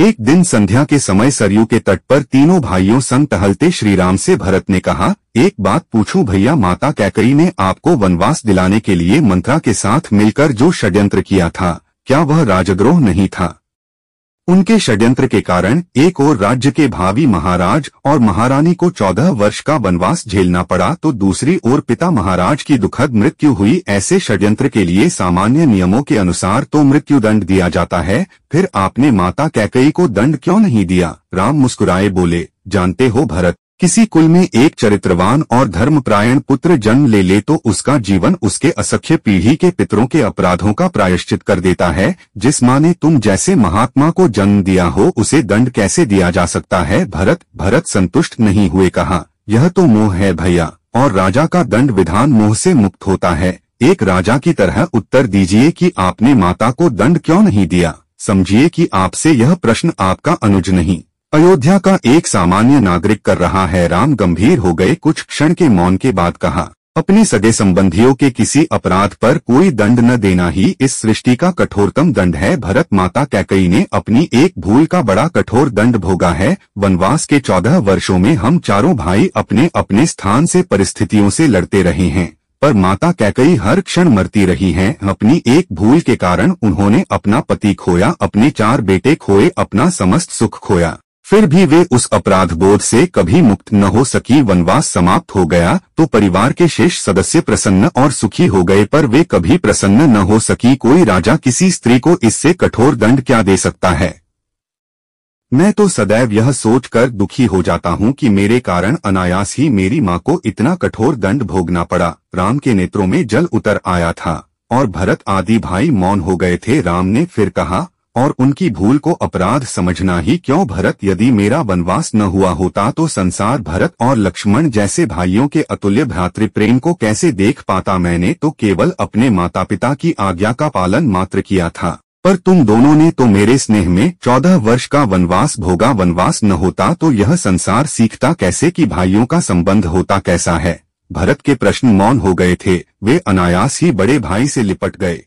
एक दिन संध्या के समय सरयू के तट पर तीनों भाइयों संग टहलते श्रीराम से भरत ने कहा एक बात पूछूं भैया माता कैकरी ने आपको वनवास दिलाने के लिए मंत्रा के साथ मिलकर जो षड्यंत्र किया था क्या वह राजद्रोह नहीं था उनके षड्यंत्र के कारण एक और राज्य के भावी महाराज और महारानी को चौदह वर्ष का वनवास झेलना पड़ा तो दूसरी ओर पिता महाराज की दुखद मृत्यु हुई ऐसे षड्यंत्र के लिए सामान्य नियमों के अनुसार तो मृत्यु दंड दिया जाता है फिर आपने माता कैकई को दंड क्यों नहीं दिया राम मुस्कुराए बोले जानते हो भरत किसी कुल में एक चरित्रवान और धर्मप्रायण पुत्र जन्म ले ले तो उसका जीवन उसके असख्य पीढ़ी के पितरों के अपराधों का प्रायश्चित कर देता है जिस माँ ने तुम जैसे महात्मा को जन्म दिया हो उसे दंड कैसे दिया जा सकता है भरत भरत संतुष्ट नहीं हुए कहा यह तो मोह है भैया और राजा का दंड विधान मोह से मुक्त होता है एक राजा की तरह उत्तर दीजिए कि आपने माता को दंड क्यों नहीं दिया समझिए कि आपसे यह प्रश्न आपका अनुज नहीं अयोध्या का एक सामान्य नागरिक कर रहा है राम गंभीर हो गए कुछ क्षण के मौन के बाद कहा अपने सगे संबंधियों के किसी अपराध पर कोई दंड न देना ही इस सृष्टि का कठोरतम दंड है भरत माता कैकई ने अपनी एक भूल का बड़ा कठोर दंड भोगा है वनवास के चौदह वर्षों में हम चारों भाई अपने अपने स्थान से परिस्थितियों से लड़ते रहे हैं पर माता कैकई हर क्षण मरती रही हैं अपनी एक भूल के कारण उन्होंने अपना पति खोया अपने चार बेटे खोए अपना समस्त सुख खोया फिर भी वे उस अपराध बोध से कभी मुक्त न हो सकी वनवास समाप्त हो गया तो परिवार के शेष सदस्य प्रसन्न और सुखी हो गए पर वे कभी प्रसन्न न हो सकी कोई राजा किसी स्त्री को इससे कठोर दंड क्या दे सकता है मैं तो सदैव यह सोचकर दुखी हो जाता हूँ कि मेरे कारण अनायास ही मेरी माँ को इतना कठोर दंड भोगना पड़ा राम के नेत्रों में जल उतर आया था और भरत आदि भाई मौन हो गए थे राम ने फिर कहा और उनकी भूल को अपराध समझना ही क्यों भरत यदि मेरा वनवास न हुआ होता तो संसार भरत और लक्ष्मण जैसे भाइयों के अतुल्य भ्रातृप्रेम को कैसे देख पाता मैंने तो केवल अपने माता पिता की आज्ञा का पालन मात्र किया था पर तुम दोनों ने तो मेरे स्नेह में चौदह वर्ष का वनवास भोगा वनवास न होता तो यह संसार सीखता कैसे की भाइयों का संबंध होता कैसा है भरत के प्रश्न मौन हो गए थे वे अनायास ही बड़े भाई से लिपट गए